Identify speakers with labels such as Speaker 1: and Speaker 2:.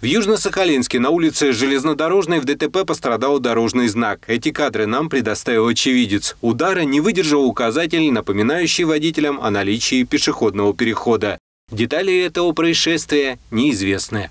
Speaker 1: В Южно-Сахалинске на улице Железнодорожной в ДТП пострадал дорожный знак. Эти кадры нам предоставил очевидец. Удара не выдержал указатель, напоминающий водителям о наличии пешеходного перехода. Детали этого происшествия неизвестны.